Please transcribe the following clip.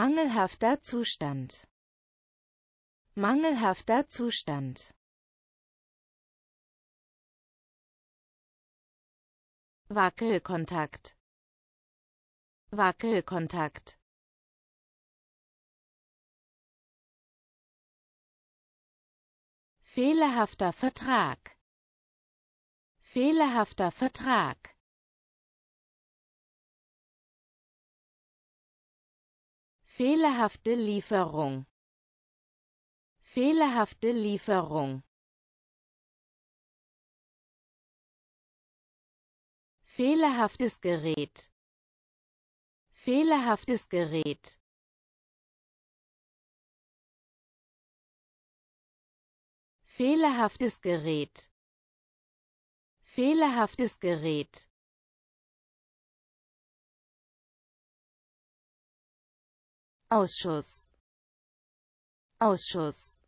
mangelhafter Zustand mangelhafter Zustand Wackelkontakt Wackelkontakt Fehlerhafter Vertrag Fehlerhafter Vertrag Fehlerhafte Lieferung. Fehlerhafte Lieferung. Fehlerhaftes Gerät. Fehlerhaftes Gerät. Fehlerhaftes Gerät. Fehlerhaftes Gerät. Ausschuss Ausschuss